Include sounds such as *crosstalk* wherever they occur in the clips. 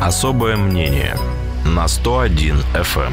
Особое мнение на 101 FM.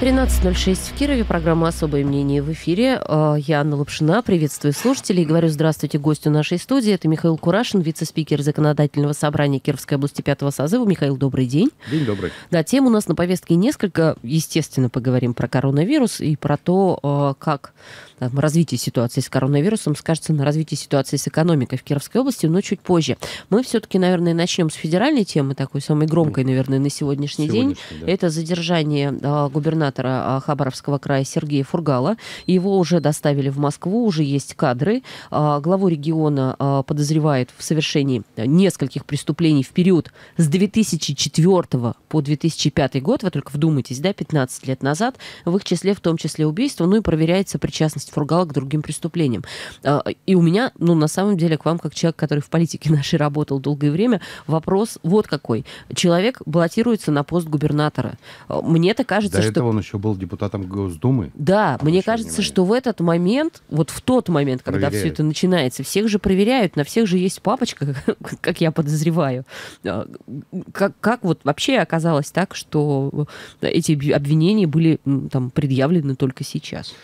13.06 в Кирове. Программа «Особое мнение» в эфире. А, я Анна Лапшина. Приветствую слушателей. Говорю здравствуйте гостю нашей студии. Это Михаил Курашин, вице-спикер Законодательного собрания Кировской области 5 созыва. Михаил, добрый день. День добрый. Да, тем у нас на повестке несколько. Естественно, поговорим про коронавирус и про то, а, как там, развитии ситуации с коронавирусом скажется на развитии ситуации с экономикой в Кировской области, но чуть позже. Мы все-таки, наверное, начнем с федеральной темы, такой самой громкой, ну, наверное, на сегодняшний, сегодняшний день. Да. Это задержание а, губернатора а, Хабаровского края Сергея Фургала. Его уже доставили в Москву, уже есть кадры. А, главу региона а, подозревает в совершении нескольких преступлений в период с 2004 по 2005 год, вы только вдумайтесь, да, 15 лет назад, в их числе в том числе убийство, ну и проверяется причастность относит фургала к другим преступлениям. А, и у меня, ну, на самом деле, к вам, как человек, который в политике *laughs* нашей работал долгое время, вопрос вот какой. Человек баллотируется на пост губернатора. А, мне-то кажется, До что... этого он еще был депутатом Госдумы. Да, мне кажется, внимание. что в этот момент, вот в тот момент, когда проверяют. все это начинается, всех же проверяют, на всех же есть папочка, *laughs* как я подозреваю. А, как, как вот вообще оказалось так, что эти обвинения были там предъявлены только сейчас?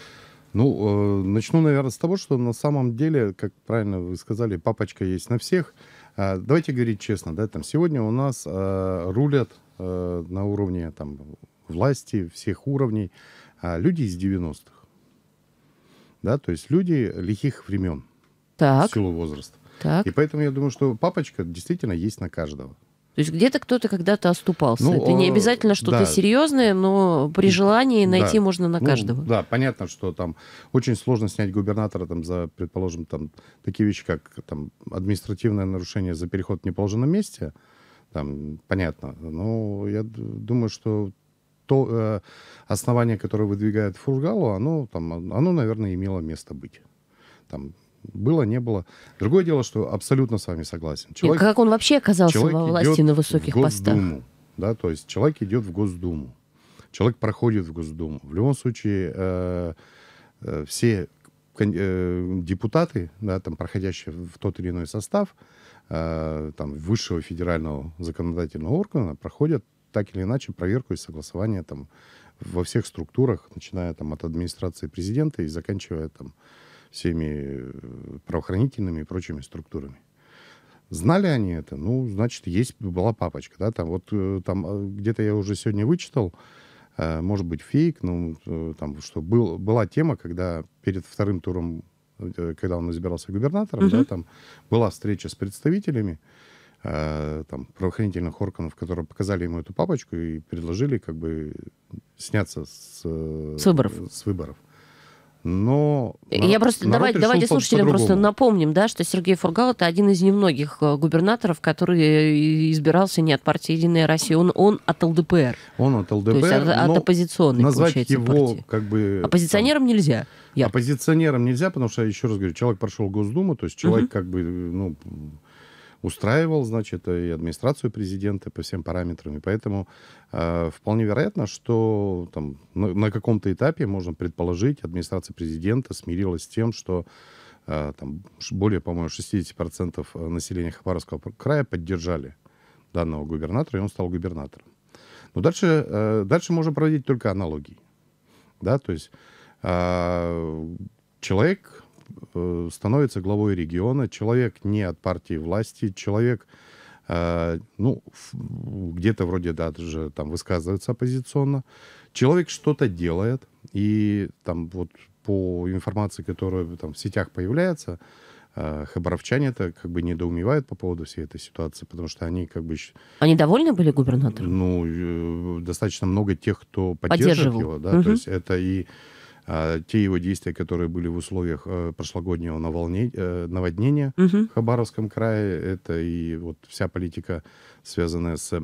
Ну, э, начну, наверное, с того, что на самом деле, как правильно вы сказали, папочка есть на всех. А, давайте говорить честно, да, там сегодня у нас э, рулят э, на уровне там власти всех уровней э, люди из 90-х, да, то есть люди лихих времен так. в силу возраста. Так. И поэтому я думаю, что папочка действительно есть на каждого. То есть где-то кто-то когда-то оступался. Ну, это не э, обязательно что-то да. серьезное, но при желании найти да. можно на ну, каждого. Ну, да, понятно, что там очень сложно снять губернатора там за, предположим, там такие вещи, как там административное нарушение за переход в неположенном месте. Там понятно. Но ну, я думаю, что то э, основание, которое выдвигает Фургалу, оно там, оно, наверное, имело место быть. Там было, не было. Другое дело, что абсолютно с вами согласен. Человек, как он вообще оказался во власти на высоких в Госдуму, постах? Да, то есть человек идет в Госдуму, человек проходит в Госдуму. В любом случае, э, э, все э, депутаты, да, там, проходящие в тот или иной состав, э, там, высшего федерального законодательного органа, проходят так или иначе проверку и согласование там во всех структурах, начиная там от администрации президента и заканчивая там всеми э, правоохранительными и прочими структурами. Знали они это? Ну, значит, есть была папочка, да, там вот э, там э, где-то я уже сегодня вычитал, может быть, фейк, но ну, там что был, была тема, когда перед вторым туром, когда он избирался губернатором, угу. да, там была встреча с представителями там, правоохранительных органов, которые показали ему эту папочку и предложили как бы сняться с, с выборов. С выборов но... Я просто, народ давайте, давайте слушателям просто напомним, да, что Сергей Фургал это один из немногих э, губернаторов, который э, избирался не от партии «Единая Россия», он, он от ЛДПР. Он от ЛДПР, То есть от, от оппозиционной, назвать его партии. как бы... Оппозиционером там, нельзя. Я. Оппозиционером нельзя, потому что, еще раз говорю, человек прошел Госдуму, то есть человек угу. как бы, э, ну, устраивал, значит, и администрацию президента по всем параметрам. И поэтому э, вполне вероятно, что там, на, на каком-то этапе, можно предположить, администрация президента смирилась с тем, что э, там, более, по-моему, 60% э, населения Хабаровского края поддержали данного губернатора, и он стал губернатором. Но дальше, э, дальше можно проводить только аналогии. Да, то есть э, человек Э, становится главой региона, человек не от партии власти, человек, э, ну, где-то вроде даже там высказывается оппозиционно, человек что-то делает, и там вот по информации, которая там в сетях появляется, э, хабаровчане это как бы недоумевают по поводу всей этой ситуации, потому что они как бы... Они довольны были губернатором? Ну, достаточно много тех, кто поддерживал, поддерживал его, да, угу. то есть это и а, те его действия, которые были в условиях э, прошлогоднего э, наводнения угу. в Хабаровском крае, это и вот вся политика, связанная с,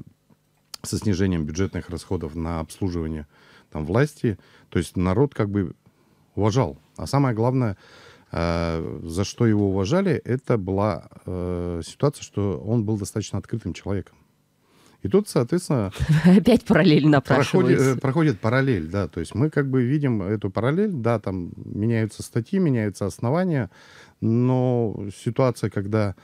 со снижением бюджетных расходов на обслуживание там, власти. То есть народ как бы уважал. А самое главное, э, за что его уважали, это была ситуация, что он был достаточно открытым человеком. И тут, соответственно... *laughs* Опять параллельно Проходит, э, проходит параллель, да. То есть мы как бы видим эту параллель, да, там меняются статьи, меняются основания, но ситуация, когда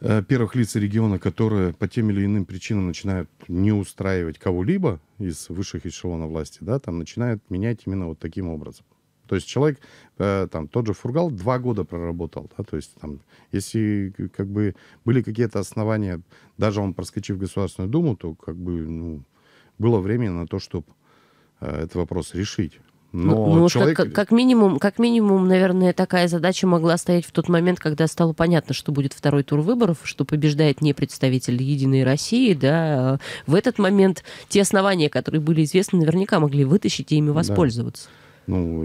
э, первых лиц региона, которые по тем или иным причинам начинают не устраивать кого-либо из высших эшелонов власти, да, там начинают менять именно вот таким образом. То есть человек, э, там, тот же Фургал два года проработал, да, то есть там, если э, как бы были какие-то основания, даже он проскочив в Государственную Думу, то как бы, ну, было время на то, чтобы э, этот вопрос решить. Но ну, ну человек... как, как, минимум, как минимум, наверное, такая задача могла стоять в тот момент, когда стало понятно, что будет второй тур выборов, что побеждает не представитель Единой России, да. А в этот момент те основания, которые были известны, наверняка могли вытащить и ими воспользоваться. Да ну,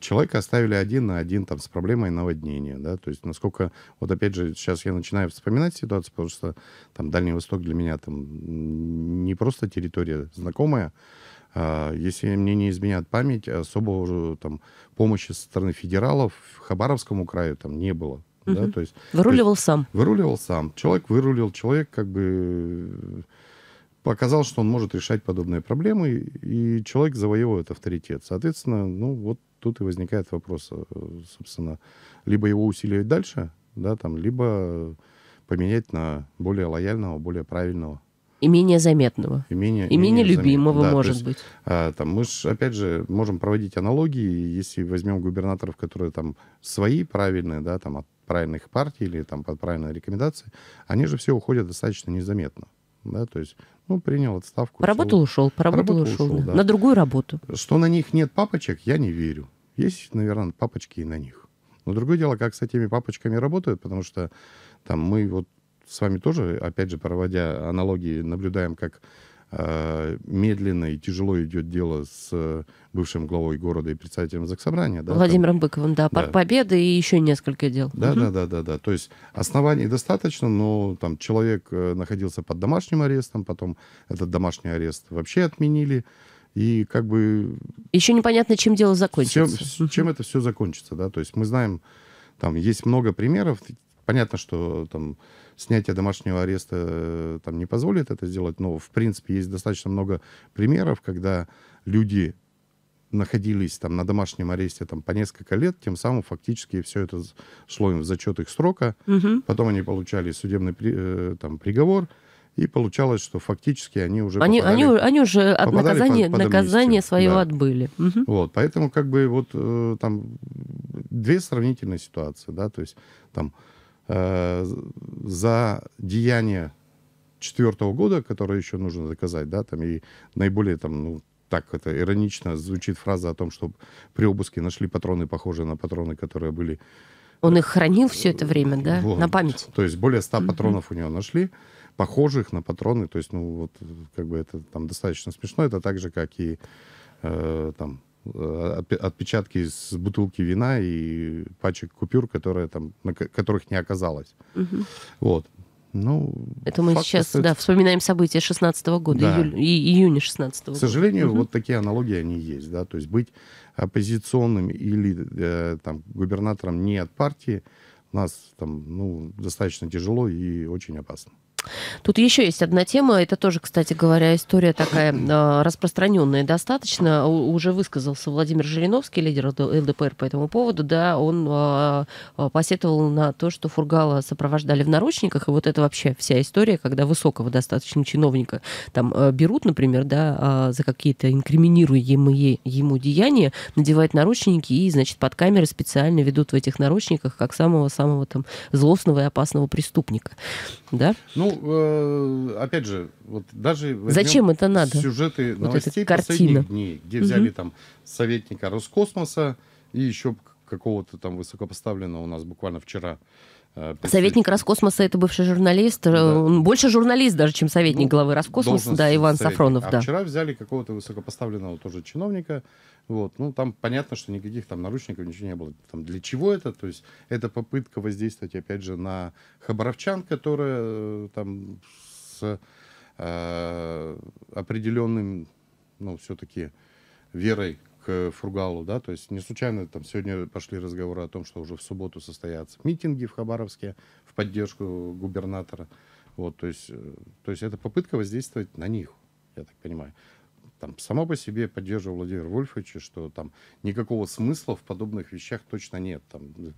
человека оставили один на один там с проблемой наводнения, да, то есть насколько, вот опять же, сейчас я начинаю вспоминать ситуацию, потому что там Дальний Восток для меня там не просто территория знакомая, а, если мне не изменяет память, особого там помощи со стороны федералов в Хабаровскому краю там не было. Угу. Да, то есть, выруливал то есть, сам. Выруливал сам. Человек вырулил. человек как бы показал, что он может решать подобные проблемы, и человек завоевывает авторитет. Соответственно, ну вот тут и возникает вопрос, э, собственно, либо его усиливать дальше, да, там, либо поменять на более лояльного, более правильного. И менее заметного. И менее, и менее, менее любимого, да, может есть, быть. А, там, мы же, опять же, можем проводить аналогии, если возьмем губернаторов, которые там свои правильные, да, там, от правильных партий или там под правильные рекомендации, они же все уходят достаточно незаметно. Да, то есть ну, принял отставку. Поработал, ушел. Поработал, поработал ушел. ушел да. На другую работу. Что на них нет папочек, я не верю. Есть, наверное, папочки и на них. Но другое дело, как с этими папочками работают, потому что там мы вот с вами тоже, опять же, проводя аналогии, наблюдаем, как Э, медленно и тяжело идет дело с э, бывшим главой города и председателем Заксобрания. Да, Владимиром там, Быковым, да, Парк да. Победы и еще несколько дел. Да, угу. да, да, да, да. То есть оснований достаточно, но там человек э, находился под домашним арестом, потом этот домашний арест вообще отменили. И как бы... Еще непонятно, чем дело закончится. Чем, чем это все закончится, да. То есть мы знаем, там есть много примеров. Понятно, что там снятие домашнего ареста э, там не позволит это сделать, но, в принципе, есть достаточно много примеров, когда люди находились там на домашнем аресте там по несколько лет, тем самым фактически все это шло им в зачет их срока, угу. потом они получали судебный э, там приговор, и получалось, что фактически они уже они попадали, они, они уже от наказания под, под наказание свое да. отбыли. Угу. Вот, поэтому как бы вот э, там две сравнительные ситуации, да, то есть там Э, за деяние четвертого года, которое еще нужно доказать, да, там и наиболее там, ну, так это иронично звучит фраза о том, что при обыске нашли патроны, похожие на патроны, которые были... Он их хранил все это время, да, вот. на память? То есть более ста патронов у него нашли, похожих на патроны, то есть, ну, вот, как бы это там достаточно смешно, это так же, как и э, там Э, отпечатки с бутылки вина и пачек купюр, которые там, на которых не оказалось. Угу. Вот. Ну, это мы сейчас это... Да, вспоминаем события 16 -го года, да. июль, и, июня 16 -го года. К сожалению, угу. вот такие аналогии, они есть. Да? То есть быть оппозиционным или э, там, губернатором не от партии у нас там, ну, достаточно тяжело и очень опасно. Тут еще есть одна тема, это тоже, кстати говоря, история такая э, распространенная достаточно. Уже высказался Владимир Жириновский, лидер ЛДПР по этому поводу, да, он э, э, посетовал на то, что Фургала сопровождали в наручниках, и вот это вообще вся история, когда высокого достаточно чиновника там берут, например, да, за какие-то инкриминируемые ему деяния, надевают наручники и, значит, под камеры специально ведут в этих наручниках как самого-самого там злостного и опасного преступника, да? Ну, Э, опять же, вот даже... Зачем это надо? Сюжеты вот новостей последних дней, где взяли угу. там советника Роскосмоса и еще какого-то там высокопоставленного у нас буквально вчера Э, советник Роскосмоса это бывший журналист, э, да. он больше журналист даже, чем советник ну, главы Роскосмоса, да, Иван советник. Сафронов, а да. Вчера взяли какого-то высокопоставленного тоже чиновника, вот, ну там понятно, что никаких там наручников ничего не было. Там для чего это? То есть это попытка воздействовать опять же на хабаровчан, которая э, там с э, определенным, ну все-таки верой к э, Фургалу, да, то есть не случайно там сегодня пошли разговоры о том, что уже в субботу состоятся митинги в Хабаровске в поддержку губернатора, вот, то есть, э, то есть это попытка воздействовать на них, я так понимаю. Там сама по себе поддерживаю Владимир Вольфович, что там никакого смысла в подобных вещах точно нет, там э,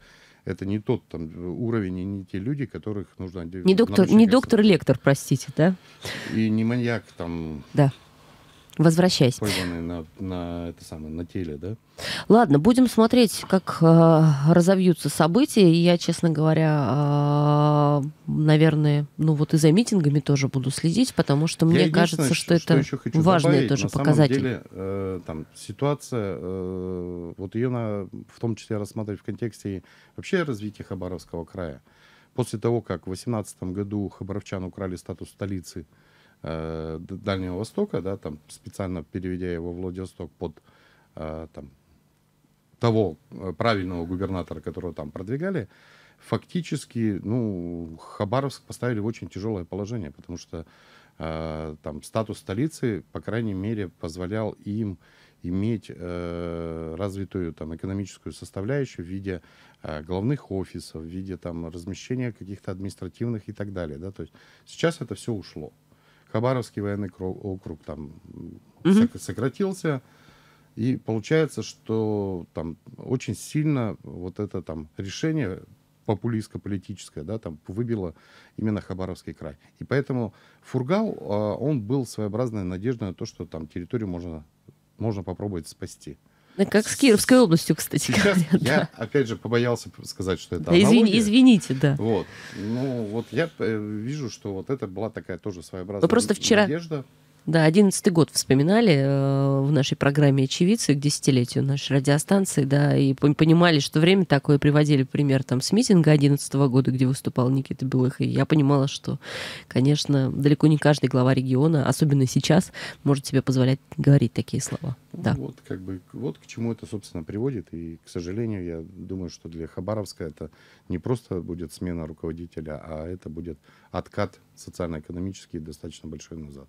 это не тот там уровень и не те люди, которых нужно... Не доктор, не доктор-лектор, простите, да? И не маньяк там... Да. Возвращайся. Пойманные на, на, это самое, на теле, да? Ладно, будем смотреть, как э, разовьются события. И я, честно говоря, э, наверное, ну вот и за митингами тоже буду следить, потому что мне я кажется, что, что это что важный добавить. тоже на показатель. Самом деле, э, там ситуация, э, вот ее на, в том числе рассматривать в контексте вообще развития Хабаровского края. После того, как в 2018 году хабаровчан украли статус столицы, Э, Дальнего Востока, да, там специально переведя его в Владивосток под э, там, того э, правильного губернатора, которого там продвигали, фактически, ну, Хабаровск поставили в очень тяжелое положение, потому что э, там статус столицы, по крайней мере, позволял им иметь э, развитую там экономическую составляющую в виде э, главных офисов, в виде там размещения каких-то административных и так далее, да, то есть сейчас это все ушло. Хабаровский военный округ там угу. сократился. И получается, что там очень сильно вот это там решение популистско-политическое, да, там выбило именно Хабаровский край. И поэтому Фургал, а, он был своеобразной надеждой на то, что там территорию можно, можно попробовать спасти. Ну, как с Кировской областью, кстати Сейчас говоря. Я, да. опять же, побоялся сказать, что это да, извини, Извините, да. Вот. Ну, вот я э, вижу, что вот это была такая тоже своеобразная Но просто вчера... надежда. Просто вчера да, одиннадцатый год вспоминали э, в нашей программе «Очевидцы» к десятилетию нашей радиостанции, да, и понимали, что время такое, приводили пример там с митинга одиннадцатого года, где выступал Никита Белых, и я понимала, что, конечно, далеко не каждый глава региона, особенно сейчас, может себе позволять говорить такие слова. Ну да. Вот, как бы, вот к чему это, собственно, приводит, и, к сожалению, я думаю, что для Хабаровска это не просто будет смена руководителя, а это будет откат социально-экономический достаточно большой назад.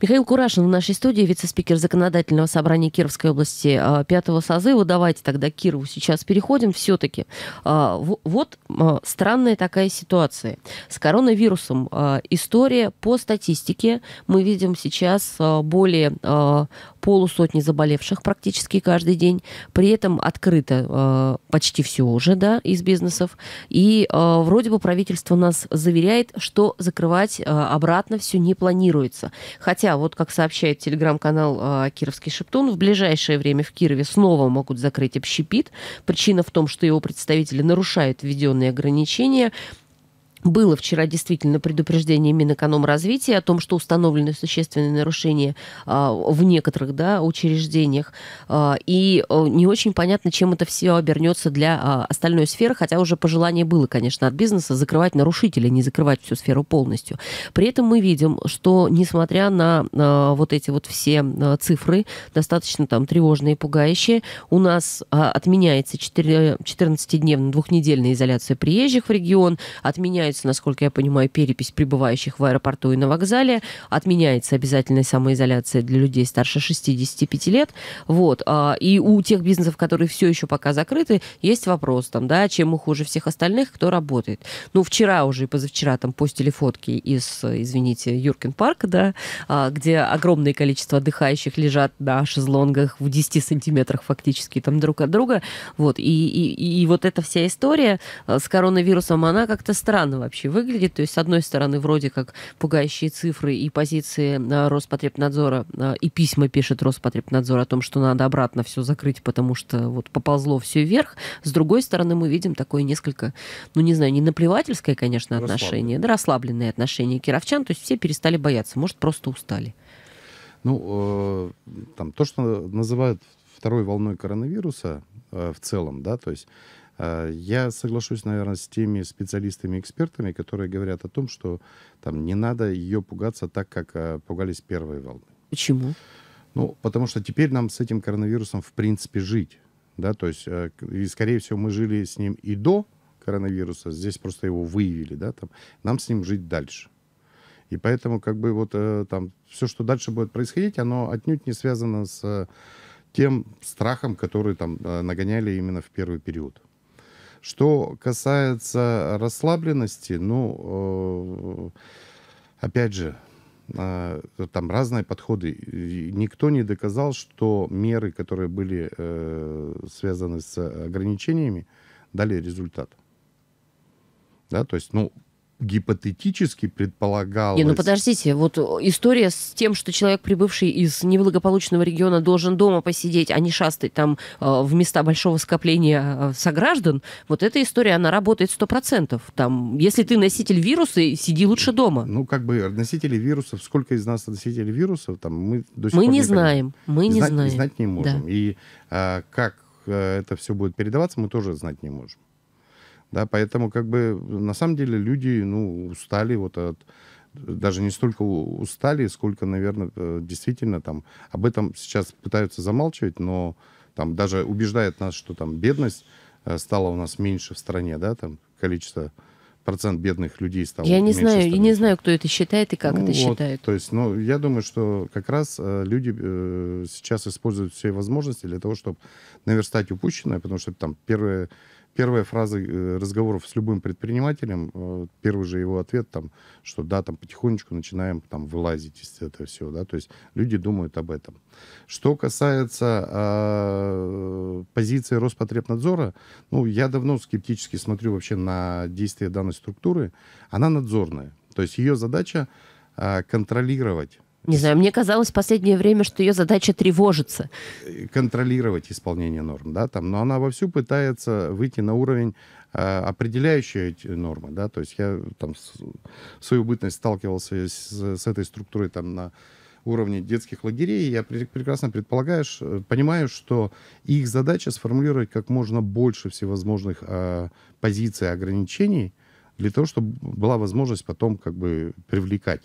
Михаил Курашин в нашей студии, вице-спикер Законодательного собрания Кировской области а, пятого созыва. Давайте тогда Кирову сейчас переходим. Все-таки а, вот а, странная такая ситуация. С коронавирусом история по статистике. Мы видим сейчас более полусотни заболевших практически каждый день. При этом открыто э, почти все уже да, из бизнесов. И э, вроде бы правительство нас заверяет, что закрывать э, обратно все не планируется. Хотя, вот как сообщает телеграм-канал э, «Кировский Шептун», в ближайшее время в Кирове снова могут закрыть общепит. Причина в том, что его представители нарушают введенные ограничения было вчера действительно предупреждение Минэкономразвития о том, что установлены существенные нарушения а, в некоторых да, учреждениях. А, и э, не очень понятно, чем это все обернется для а, остальной сферы, хотя уже пожелание было, конечно, от бизнеса закрывать нарушителя, не закрывать всю сферу полностью. При этом мы видим, что несмотря на вот эти вот все цифры, достаточно там тревожные и пугающие, у нас отменяется 14-дневная двухнедельная изоляция приезжих в регион, отменяется Отменяется, насколько я понимаю, перепись прибывающих в аэропорту и на вокзале. Отменяется обязательная самоизоляция для людей старше 65 лет. Вот. А, и у тех бизнесов, которые все еще пока закрыты, есть вопрос, там, да, чем хуже всех остальных, кто работает. Ну, вчера уже и позавчера там постили фотки из, извините, Юркин парка да, а, где огромное количество отдыхающих лежат на шезлонгах в 10 сантиметрах фактически там друг от друга. Вот. И, и, и вот эта вся история а, с коронавирусом, она как-то странно вообще выглядит. То есть, с одной стороны, вроде как пугающие цифры и позиции э, Роспотребнадзора, э, и письма пишет Роспотребнадзор о том, что надо обратно все закрыть, потому что вот поползло все вверх. С другой стороны, мы видим такое несколько, ну не знаю, не наплевательское, конечно, отношение, да, расслабленное отношение кировчан. То есть все перестали бояться, может, просто устали. Ну, э, там то, что называют второй волной коронавируса э, в целом, да, то есть Э, я соглашусь, наверное, с теми специалистами, экспертами, которые говорят о том, что там не надо ее пугаться так, как э, пугались первые волны. Почему? Ну, потому что теперь нам с этим коронавирусом в принципе жить, да, то есть, э, и, скорее всего, мы жили с ним и до коронавируса, здесь просто его выявили, да, там, нам с ним жить дальше. И поэтому, как бы, вот там, все, что дальше будет происходить, оно отнюдь не связано с тем страхом, который там нагоняли именно в первый период. Что касается расслабленности, ну, э, опять же, э, там разные подходы. никто не доказал, что меры, которые были э, связаны с ограничениями, дали результат. Да, то есть, ну, гипотетически предполагалось... Не, ну подождите, вот история с тем, что человек, прибывший из неблагополучного региона, должен дома посидеть, а не шастать там э, в места большого скопления э, сограждан, вот эта история, она работает 100%. Там, если ты носитель вируса, сиди лучше дома. Ну, как бы носители вирусов, сколько из нас носителей вирусов, там, мы до сих мы пор... Не знаем, мы не знаем, мы не знаем. Знать не можем. Да. И э, как э, это все будет передаваться, мы тоже знать не можем. Да, поэтому как бы на самом деле люди ну, устали вот от даже не столько устали, сколько, наверное, э, действительно там об этом сейчас пытаются замалчивать, но там даже убеждает нас, что там бедность э, стала у нас меньше в стране, да, там количество процент бедных людей стал. Я не знаю, я не знаю, кто это считает и как ну, это вот, считает. То есть, ну, я думаю, что как раз э, люди э, сейчас используют все возможности для того, чтобы наверстать упущенное, потому что там первые первая фраза э, разговоров с любым предпринимателем, э, первый же его ответ там, что да, там потихонечку начинаем там вылазить из этого всего, да, то есть люди думают об этом. Что касается э, позиции Роспотребнадзора, ну, я давно скептически смотрю вообще на действия данной структуры, она надзорная, то есть ее задача э, контролировать не знаю, мне казалось в последнее время, что ее задача тревожиться. Э, контролировать исполнение норм, да, там, но она вовсю пытается выйти на уровень э, определяющие эти нормы, да, то есть я там в свою бытность сталкивался с, с этой структурой там на уровне детских лагерей, я прекрасно предполагаешь, э, понимаю, что их задача сформулировать как можно больше всевозможных э, позиций ограничений для того, чтобы была возможность потом как бы привлекать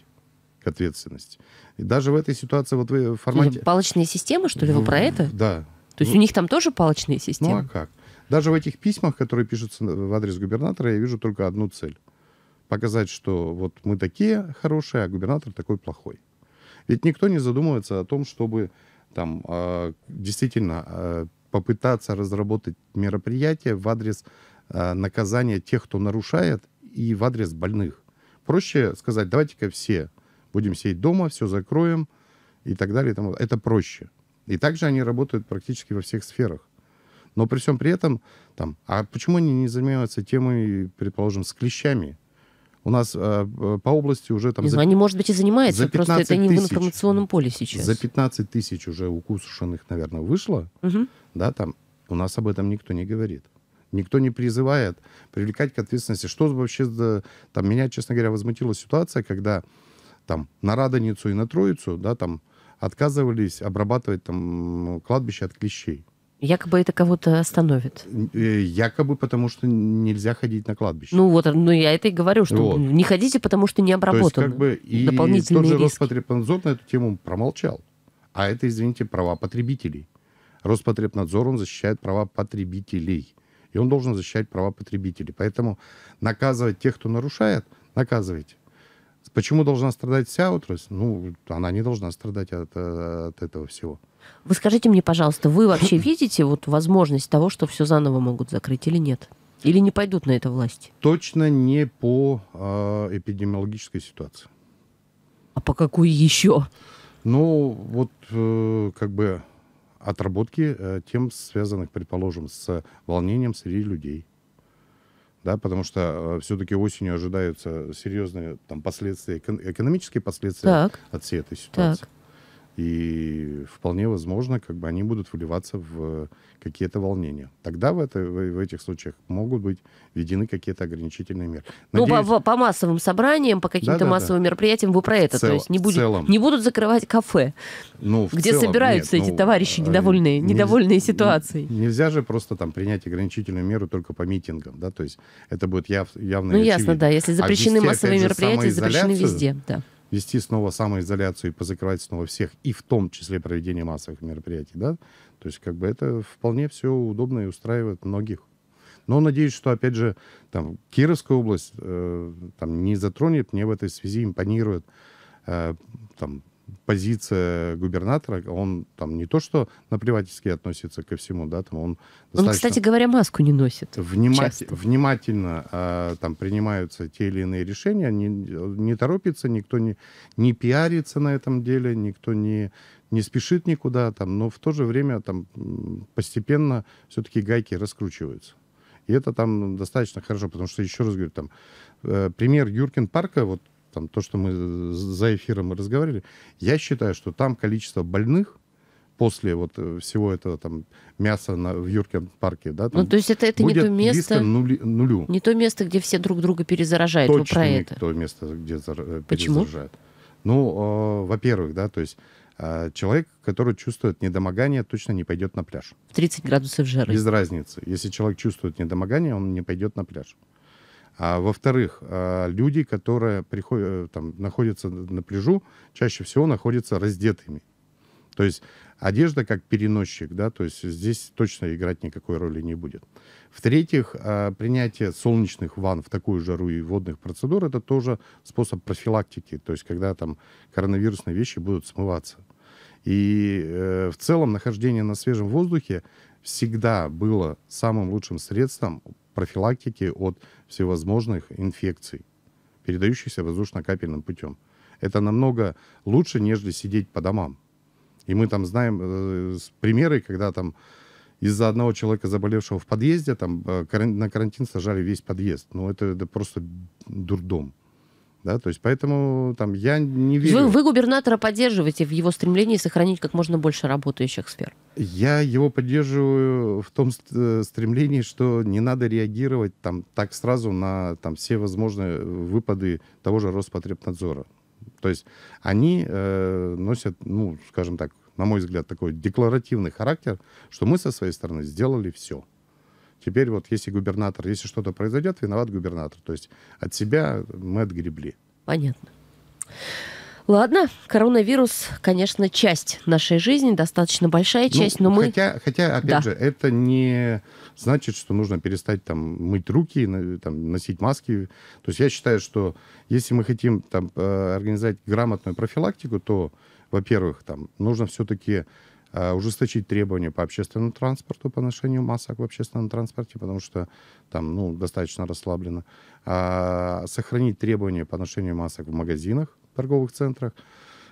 к ответственности. И даже в этой ситуации вот вы в формате... Ну, палочные системы, что ли, вы про это? Да. То есть ну, у них там тоже палочные системы? Ну а как? Даже в этих письмах, которые пишутся в адрес губернатора, я вижу только одну цель. Показать, что вот мы такие хорошие, а губернатор такой плохой. Ведь никто не задумывается о том, чтобы там э, действительно э, попытаться разработать мероприятие в адрес э, наказания тех, кто нарушает, и в адрес больных. Проще сказать, давайте-ка все будем сеять дома, все закроем и так далее. это проще. И также они работают практически во всех сферах. Но при всем при этом, там, а почему они не занимаются темой, предположим, с клещами? У нас э, э, по области уже там... Не за, знаю, они, может быть, и занимаются, за просто это не в информационном поле сейчас. За 15 тысяч уже укусушенных, наверное, вышло, угу. да, там. У нас об этом никто не говорит. Никто не призывает привлекать к ответственности. Что вообще... За, там, меня, честно говоря, возмутила ситуация, когда там на Радоницу и на Троицу, да, там отказывались обрабатывать там кладбище от клещей. Якобы это кого-то остановит. Э, якобы, потому что нельзя ходить на кладбище. Ну вот, ну я это и говорю, что вот. не ходите, потому что не обработано. То есть, как бы, и дополнительные тот же риски. Роспотребнадзор на эту тему промолчал. А это, извините, права потребителей. Роспотребнадзор, он защищает права потребителей. И он должен защищать права потребителей. Поэтому наказывать тех, кто нарушает, наказывайте. Почему должна страдать вся отрасль? Ну, она не должна страдать от, э, от этого всего. Вы скажите мне, пожалуйста, вы вообще *clears throat* видите вот возможность того, что все заново могут закрыть или нет? Или не пойдут на это власти? Точно не по э, эпидемиологической ситуации. А по какой еще? Ну, вот э, как бы отработки э, тем связанных, предположим, с волнением среди людей да, потому что э, все-таки осенью ожидаются серьезные там последствия, экономические последствия так. от всей этой ситуации. Так. И вполне возможно, как бы они будут вливаться в э, какие-то волнения. Тогда в, это, в этих случаях могут быть введены какие-то ограничительные меры. Надеюсь... Ну, по, по массовым собраниям, по каким-то да, да, массовым да. мероприятиям вы про это. Цел... То есть не, будет, целом... не будут закрывать кафе, ну, где целом, собираются нет, эти ну, товарищи а, недовольные, нельзя, недовольные ситуацией. Нельзя же просто там принять ограничительную меру только по митингам. Да? То есть это будет яв, явно... Ну, ясно, да. Если а запрещены а массовые мероприятия, запрещены везде. Да вести снова самоизоляцию и позакрывать снова всех, и в том числе проведение массовых мероприятий, да, то есть как бы это вполне все удобно и устраивает многих. Но надеюсь, что, опять же, там, Кировская область э, там, не затронет, мне в этой связи импонирует э, там, позиция губернатора, он там не то что наплевательски относится ко всему, да, там он... Он, кстати говоря, маску не носит. Внимать, часто. внимательно а, там принимаются те или иные решения, не, не торопится, никто не, не пиарится на этом деле, никто не, не спешит никуда, там, но в то же время там постепенно все-таки гайки раскручиваются. И это там достаточно хорошо, потому что, еще раз говорю, там, э, пример Юркин парка, вот там то, что мы за эфиром разговаривали, я считаю, что там количество больных после вот э, всего этого там мяса на, в Юркин парке, да, ну, там ну, то есть это, это не то место, нули, нулю. Не то место, где все друг друга перезаражают, Точно про не это. то место, где зар, э, Почему? перезаражают. Ну, э, во-первых, да, то есть а, человек, который чувствует недомогание, точно не пойдет на пляж. В 30 градусов жары. Без разницы. Если человек чувствует недомогание, он не пойдет на пляж. Угу. А, во-вторых, а, люди, которые приходят, э, там, находятся на пляжу, чаще всего находятся раздетыми. То есть одежда как переносчик, да, то есть здесь точно играть никакой роли не будет. В-третьих, а, принятие солнечных ванн в такую жару и водных процедур – это тоже способ профилактики, то есть когда там коронавирусные вещи будут смываться. И э, в целом нахождение на свежем воздухе всегда было самым лучшим средством профилактики от всевозможных инфекций, передающихся воздушно-капельным путем. Это намного лучше, нежели сидеть по домам. И мы там знаем э, примеры, когда там из-за одного человека, заболевшего в подъезде, там э, на карантин сажали весь подъезд. Ну, это, это просто дурдом. Да, то есть поэтому там я не верю. Вы, вы губернатора поддерживаете в его стремлении сохранить как можно больше работающих сфер? Я его поддерживаю в том э, стремлении, что не надо реагировать там так сразу на там все возможные выпады того же Роспотребнадзора. То есть они э, носят, ну, скажем так, на мой взгляд, такой декларативный характер, что мы со своей стороны сделали все. Теперь вот если губернатор, если что-то произойдет, виноват губернатор. То есть от себя мы отгребли. Понятно. Ладно, коронавирус, конечно, часть нашей жизни, достаточно большая ну, часть, ну, но мы... Хотя, хотя опять да. же, это не значит, что нужно перестать там мыть руки, там, носить маски. То есть я считаю, что если мы хотим там э, организовать грамотную профилактику, то, во-первых, там нужно все-таки Э, ужесточить требования по общественному транспорту, по ношению масок в общественном транспорте, потому что там ну, достаточно расслаблено, а, сохранить требования по ношению масок в магазинах, торговых центрах,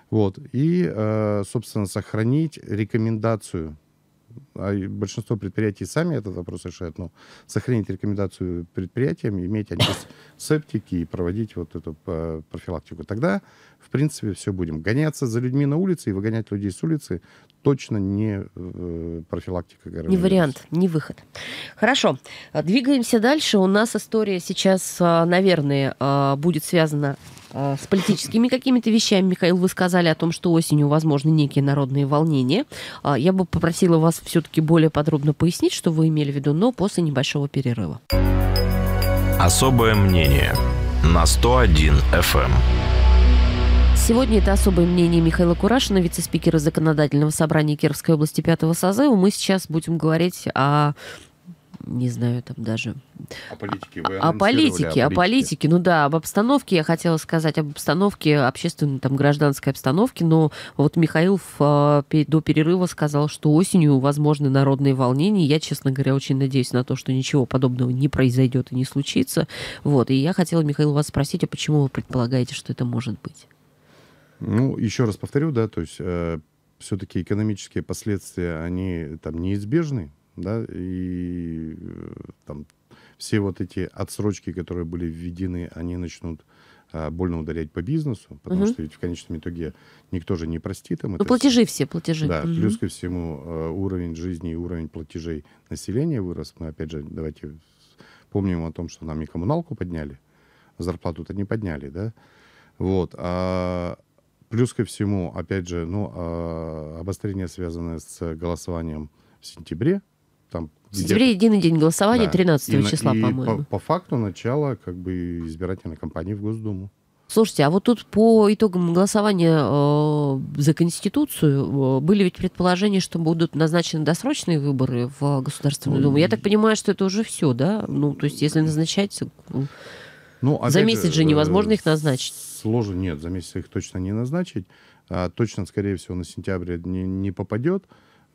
вот, и, э, собственно, сохранить рекомендацию а большинство предприятий сами этот вопрос решают, но сохранить рекомендацию предприятиям, иметь антисептики *coughs* и проводить вот эту э, профилактику. Тогда, в принципе, все будем. Гоняться за людьми на улице и выгонять людей с улицы точно не э, профилактика коронавируса. Не вариант, не выход. Хорошо, двигаемся дальше. У нас история сейчас, а, наверное, а, будет связана а, с политическими какими-то вещами. Михаил, вы сказали о том, что осенью возможны некие народные волнения. Я бы попросила вас все-таки более подробно пояснить, что вы имели в виду, но после небольшого перерыва. Особое мнение на 101 FM. Сегодня это особое мнение Михаила Курашина, вице-спикера Законодательного собрания Кировской области пятого созыва. Мы сейчас будем говорить о не знаю, там даже... О политике. Вы о политике, о политике, о политике. Ну да, об обстановке я хотела сказать, об обстановке общественной, там, гражданской обстановки, но вот Михаил в, э, до перерыва сказал, что осенью возможны народные волнения. Я, честно говоря, очень надеюсь на то, что ничего подобного не произойдет и не случится. Вот, и я хотела, Михаил, вас спросить, а почему вы предполагаете, что это может быть? Ну, еще раз повторю, да, то есть э, все-таки экономические последствия, они там неизбежны, да, и э, там все вот эти отсрочки, которые были введены, они начнут э, больно ударять по бизнесу, потому угу. что ведь в конечном итоге никто же не простит им. Ну, платежи все, платежи. Да, угу. плюс ко всему э, уровень жизни и уровень платежей населения вырос. Мы, опять же, давайте помним о том, что нам и коммуналку подняли, зарплату-то не подняли, да, вот, а Плюс ко всему, опять же, ну, э, обострение, связанное с голосованием в сентябре. Там в сентябре единый день голосования, да. 13 числа, и по-моему. По, по факту начала как бы избирательной кампании в Госдуму. Слушайте, а вот тут по итогам голосования э, за Конституцию э, были ведь предположения, что будут назначены досрочные выборы в Государственную Думу. Я так понимаю, что это уже все, да? Ну, то есть, если назначать... Э, ну, за месяц же невозможно их э, назначить. Сложно, нет, за месяц их точно не назначить. А, точно, скорее всего, на сентябрь не, не попадет.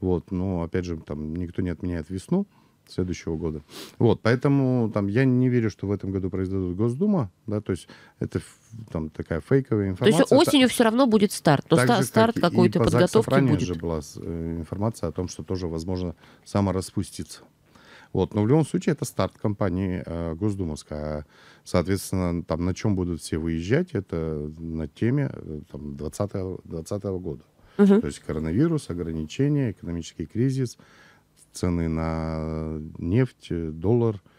Вот, но, опять же, там никто не отменяет весну следующего года. Вот, поэтому там я не верю, что в этом году произойдет Госдума, да, то есть это там такая фейковая информация. То есть осенью это... все равно будет старт, но ста- старт как какой-то подготовки по будет. же была э, информация о том, что тоже возможно само самораспуститься. Вот. Но в любом случае это старт компании э, Госдумовской. А, соответственно, там на чем будут все выезжать, это на теме 2020 э, -го года. Угу. То есть коронавирус, ограничения, экономический кризис, цены на нефть, доллар –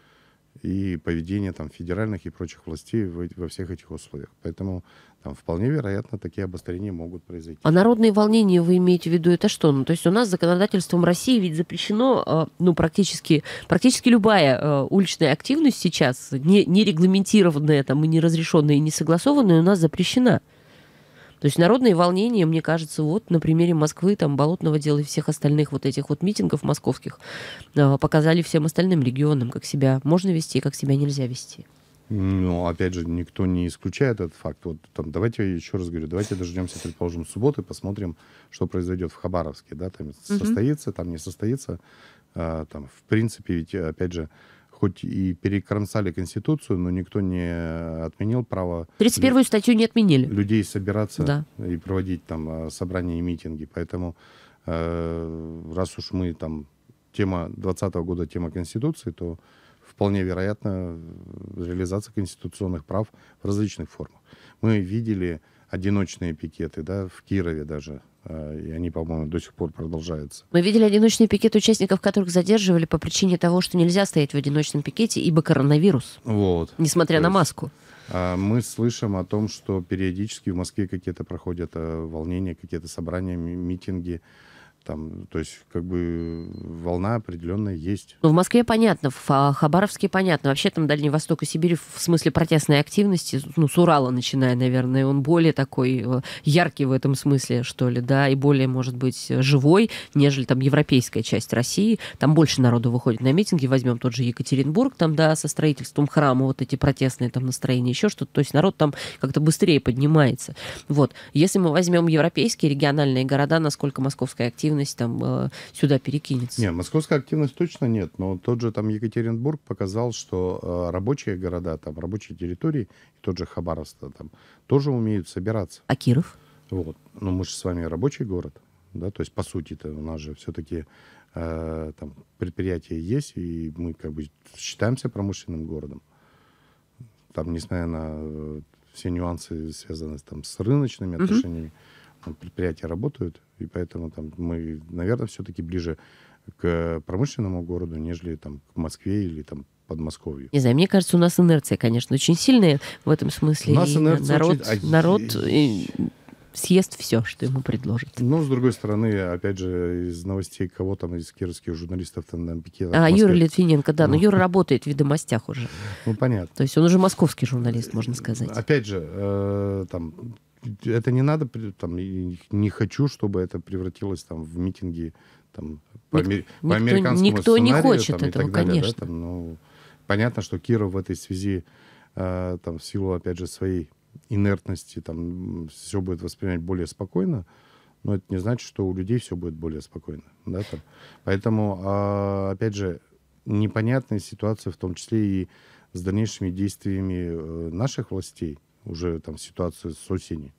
и поведение там федеральных и прочих властей во всех этих условиях. Поэтому там вполне вероятно такие обострения могут произойти. А народные волнения вы имеете в виду это что? Ну то есть у нас законодательством России ведь запрещено, а, ну практически практически любая а, уличная активность сейчас не не регламентированная там и не разрешенная и не согласованная у нас запрещена. То есть народные волнения, мне кажется, вот на примере Москвы, там, Болотного дела и всех остальных вот этих вот митингов московских а, показали всем остальным регионам, как себя можно вести и как себя нельзя вести. Ну, опять же, никто не исключает этот факт. Вот там, давайте еще раз говорю, давайте дождемся, предположим, субботы, посмотрим, что произойдет в Хабаровске, да, там угу. состоится, там не состоится. А, там, в принципе, ведь, опять же, хоть и перекромсали Конституцию, но никто не отменил право... 31-ю статью не отменили. Людей собираться да. и проводить там а, собрания и митинги. Поэтому э, раз уж мы там... Тема 2020 года, тема Конституции, то вполне вероятно э, реализация конституционных прав в различных формах. Мы видели одиночные пикеты, да, в Кирове даже, Э, и они, по-моему, до сих пор продолжаются. Мы видели одиночный пикет участников, которых задерживали по причине того, что нельзя стоять в одиночном пикете, ибо коронавирус. Вот. Несмотря То на маску. А, мы слышим о том, что периодически в Москве какие-то проходят э, волнения, какие-то собрания, митинги. Там, то есть, как бы волна определенная есть. Ну, в Москве понятно, в Хабаровске понятно. Вообще там Дальний Восток и Сибирь в смысле протестной активности, ну, с Урала начиная, наверное, он более такой э, яркий в этом смысле, что ли, да, и более, может быть, живой, нежели там европейская часть России. Там больше народу выходит на митинги. Возьмем тот же Екатеринбург, там, да, со строительством храма, вот эти протестные там настроения, еще что-то. То есть народ там как-то быстрее поднимается. Вот. Если мы возьмем европейские региональные города, насколько московская активность активность там э, сюда перекинется? Нет, московская активность точно нет, но тот же там Екатеринбург показал, что э, рабочие города, там рабочие территории, и тот же Хабаровск там тоже умеют собираться. А Киров? Вот, но ну, мы же с вами рабочий город, да, то есть по сути-то у нас же все-таки э, там предприятия есть, и мы как бы считаемся промышленным городом. Там, несмотря на все нюансы, связанные там с рыночными отношениями, mm-hmm предприятия работают, и поэтому там мы, наверное, все-таки ближе к промышленному городу, нежели там к Москве или там Подмосковью. Не знаю, мне кажется, у нас инерция, конечно, очень сильная в этом смысле. У нас инерция народ, очень... народ а и... съест все, что ему предложат. Ну, с другой стороны, опять же, из новостей кого там, из кировских журналистов там на пике. А, Юра Литвиненко, да, ну... но Юра работает в «Ведомостях» уже. Ну, понятно. То есть он уже московский журналист, можно сказать. Опять же, э, там это не надо, там, не хочу, чтобы это превратилось там в митинги там, по, Ник- по американскому никто сценарию. Никто не хочет там, этого, и так далее, конечно. Да, там, ну, понятно, что Киров в этой связи, э, там, в силу, опять же, своей инертности, там, все будет воспринимать более спокойно, но это не значит, что у людей все будет более спокойно. Да, там. Поэтому, э, опять же, непонятная ситуация, в том числе и с дальнейшими действиями э, наших властей, уже там ситуацию с осени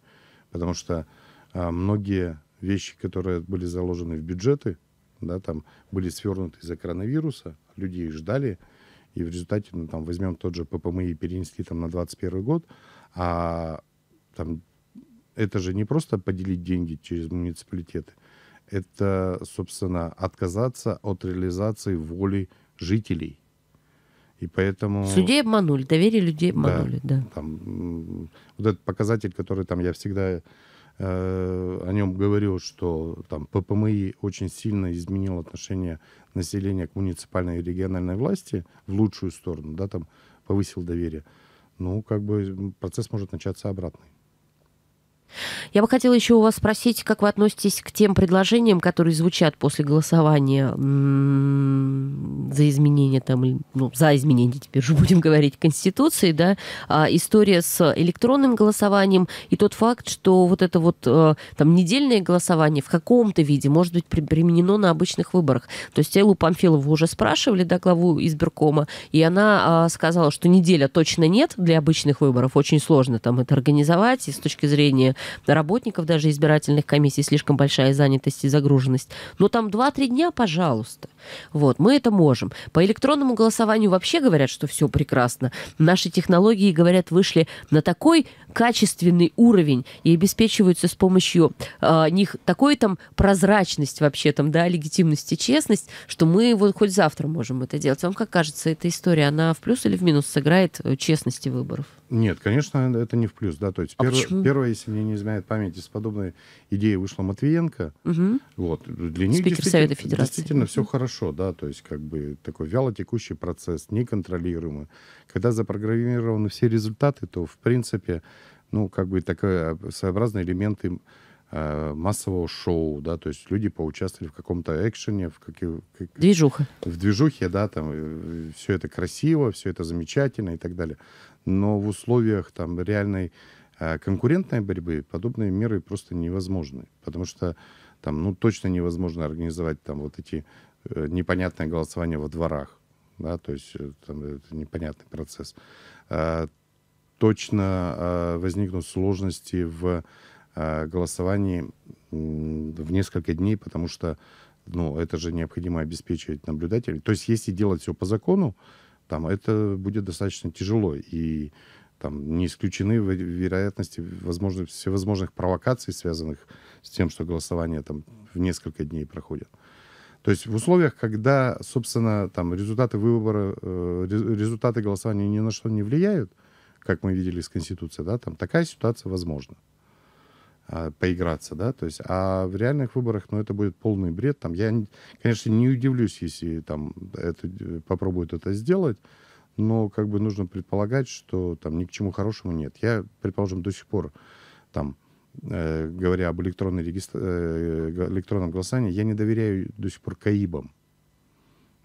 потому что а, многие вещи, которые были заложены в бюджеты, да, там были свернуты из-за коронавируса, люди их ждали, и в результате, ну, там, возьмем тот же ППМИ и перенесли там на 21 год, а там это же не просто поделить деньги через муниципалитеты, это, собственно, отказаться от реализации воли жителей – и поэтому... Судей обманули, доверие людей обманули, да. да. Там, вот этот показатель, который там я всегда э, о нем говорил, что там ППМИ очень сильно изменил отношение населения к муниципальной и региональной власти в лучшую сторону, да, там повысил доверие. Ну, как бы процесс может начаться обратный. Я бы хотела еще у вас спросить, как вы относитесь к тем предложениям, которые звучат после голосования за изменение там, ну, за изменение теперь же будем говорить Конституции, да, а, история с электронным голосованием и тот факт, что вот это вот э, там недельное голосование в каком-то виде может быть применено на обычных выборах. То есть Эллу Памфилову уже спрашивали, да, главу избиркома, и она а, сказала, что неделя точно нет для обычных выборов, очень сложно там это организовать и с точки зрения работников даже избирательных комиссий слишком большая занятость и загруженность. Но там 2-3 дня, пожалуйста. Вот, мы это можем. По электронному голосованию вообще говорят, что все прекрасно. Наши технологии, говорят, вышли на такой качественный уровень и обеспечиваются с помощью э, них такой там прозрачность вообще там, да, легитимность и честность, что мы вот хоть завтра можем это делать. Вам как кажется, эта история, она в плюс или в минус сыграет э, честности выборов? Нет, конечно, это не в плюс, да, то есть а перв... первое, если мне не изменяет память, из подобной идеи вышла Матвиенко, угу. вот, для них Спикер действительно, Совета Федерации. действительно все хорошо, да, то есть как бы такой вяло текущий процесс, неконтролируемый. Когда запрограммированы все результаты, то, в принципе, ну, как бы такое а, своеобразные элементы им а, массового шоу, да, то есть люди поучаствовали в каком-то экшене, в каких... Как, Движуха. В движухе, да, там, все это красиво, все это замечательно и так далее но в условиях там реальной э, конкурентной борьбы подобные меры просто невозможны, потому что там, ну, точно невозможно организовать там вот эти э, непонятные голосования во дворах, да, то есть э, там, это непонятный процесс. Точно возникнут сложности в голосовании в несколько дней, потому что, ну, это же необходимо обеспечивать наблюдателей. То есть, если делать все по закону, там это будет достаточно тяжело. И там не исключены вероятности возможных всевозможных провокаций, связанных с тем, что голосование там в несколько дней проходит. То есть в условиях, когда, собственно, там результаты выбора, э, результаты голосования ни на что не влияют, как мы видели из Конституции, да, там такая ситуация возможна. А, поиграться, да, то есть, а в реальных выборах, ну, это будет полный бред, там, я, конечно, не удивлюсь, если там это, э, попробуют это сделать, но как бы нужно предполагать, что там ни к чему хорошему нет. Я, предположим, до сих пор там, э, говоря об электронной регистр... э, электронном голосовании, я не доверяю до сих пор КАИБам,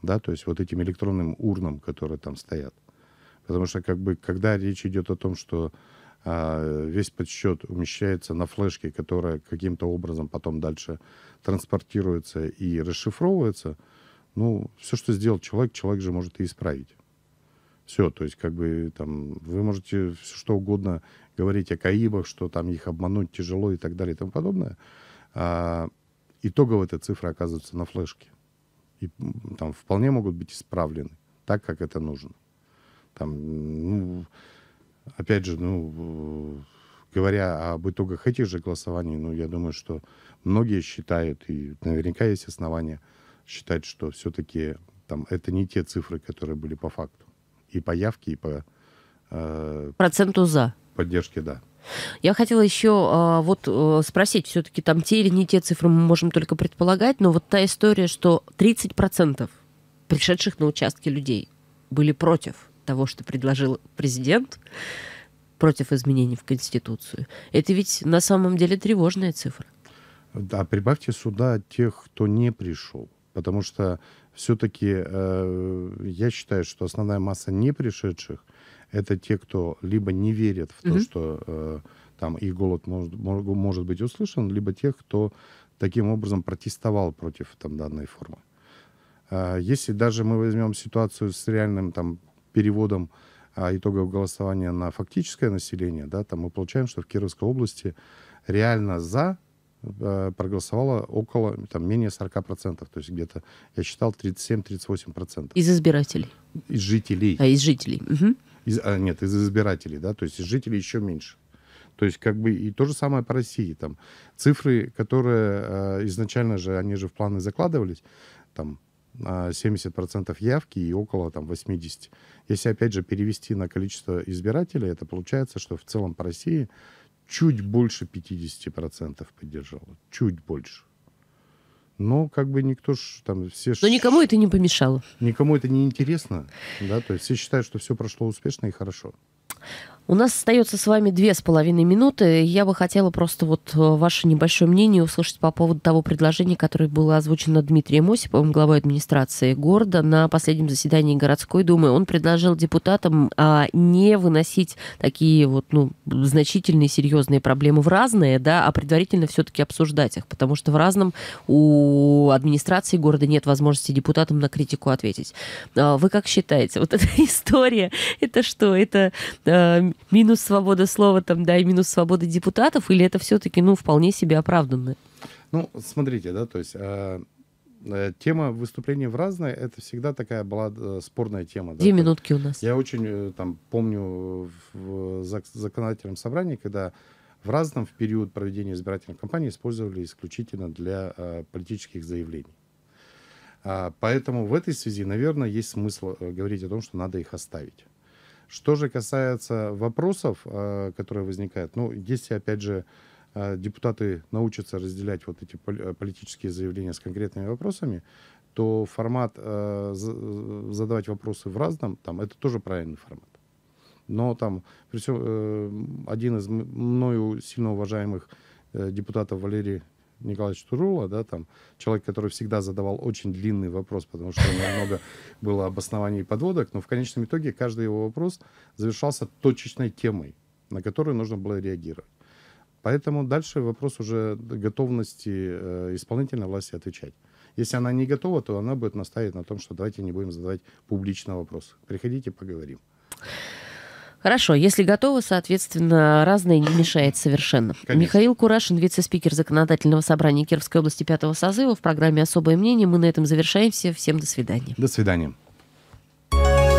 да, то есть вот этим электронным урнам, которые там стоят. Потому что как бы, когда речь идет о том, что а, весь подсчет умещается на флешке, которая каким-то образом потом дальше транспортируется и расшифровывается, ну, все, что сделал человек, человек же может и исправить. Все, то есть, как бы, там, вы можете все что угодно говорить о каибах, что там их обмануть тяжело и так далее и тому подобное. А, итоговая эта цифра оказывается на флешке. И там вполне могут быть исправлены так, как это нужно. Там, ну, опять же, ну, говоря об итогах этих же голосований, ну, я думаю, что многие считают, и наверняка есть основания считать, что все-таки там это не те цифры, которые были по факту. И по явке, и по... Э, Проценту за. Поддержке, да. Я хотела еще а, вот э, спросить, все-таки там те или не те цифры мы можем только предполагать, но вот та история, что 30% пришедших на участки людей были против того, что предложил президент против изменений в Конституцию. Это ведь на самом деле тревожная цифра. Да, прибавьте сюда тех, кто не пришел. Потому что все-таки э, я считаю, что основная масса не пришедших это те, кто либо не верит в то, mm-hmm. что э, там их голод может, может быть услышан, либо тех, кто таким образом протестовал против там, данной формы. Э, если даже мы возьмем ситуацию с реальным там, переводом а, итогов голосования на фактическое население, да, там мы получаем, что в Кировской области реально за э, проголосовало около, там, менее 40%. То есть где-то, я считал, 37-38%. Из избирателей? Из жителей. А, из жителей. Угу. Из, а, нет, из избирателей, да, то есть из жителей еще меньше. То есть как бы и то же самое по России. Там цифры, которые э, изначально же, они же в планы закладывались, там 70% а, явки и около там, 80. Если, опять же, перевести на количество избирателей, это получается, что в целом по России чуть больше 50% поддержало. Чуть больше. Но как бы никто ж там все... Но никому это не помешало. Никому это не интересно. Да? То есть все считают, что все прошло успешно и хорошо. У нас остается с вами две с половиной минуты. Я бы хотела просто вот э, ваше небольшое мнение услышать по поводу того предложения, которое было озвучено Дмитрием Осиповым, главой администрации города, на последнем заседании городской думы. Он предложил депутатам а, не выносить такие вот ну, значительные, серьезные проблемы в разные, да, а предварительно все-таки обсуждать их, потому что в разном у администрации города нет возможности депутатам на критику ответить. А, вы как считаете, вот эта *laughs* история, это что? Это э, минус свобода слова, там, да, и минус свободы депутатов, или это все-таки, ну, вполне себе оправданно? Ну, смотрите, да, то есть а, э, тема выступления в разное это всегда такая была э, спорная тема. Две да? минутки у нас. Я очень э, там помню в, в законодательном собрании, когда в разном в период проведения избирательной кампании использовали исключительно для э, политических заявлений. А, поэтому в этой связи, наверное, есть смысл э, говорить о том, что надо их оставить. Что же касается вопросов, э, которые возникают, ну, если, опять же, э, депутаты научатся разделять вот эти политические заявления с конкретными вопросами, то формат э, задавать вопросы в разном, там, это тоже правильный формат. Но там, при всем, один из мною сильно уважаемых депутатов Валерий Николаевич Турула, да, там, человек, который всегда задавал очень длинный вопрос, потому что много было обоснований и подводок, но в конечном итоге каждый его вопрос завершался точечной темой, на которую нужно было реагировать. Поэтому дальше вопрос уже готовности э, исполнительной власти отвечать. Если она не готова, то она будет настаивать на том, что давайте не будем задавать публично вопросы. Приходите, поговорим. Хорошо, если готовы, соответственно, разное не мешает совершенно. Конечно. Михаил Курашин, вице-спикер Законодательного собрания Кировской области пятого созыва. В программе «Особое мнение» мы на этом завершаемся. Всем до свидания. До свидания.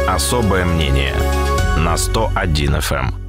«Особое мнение» на 101 FM.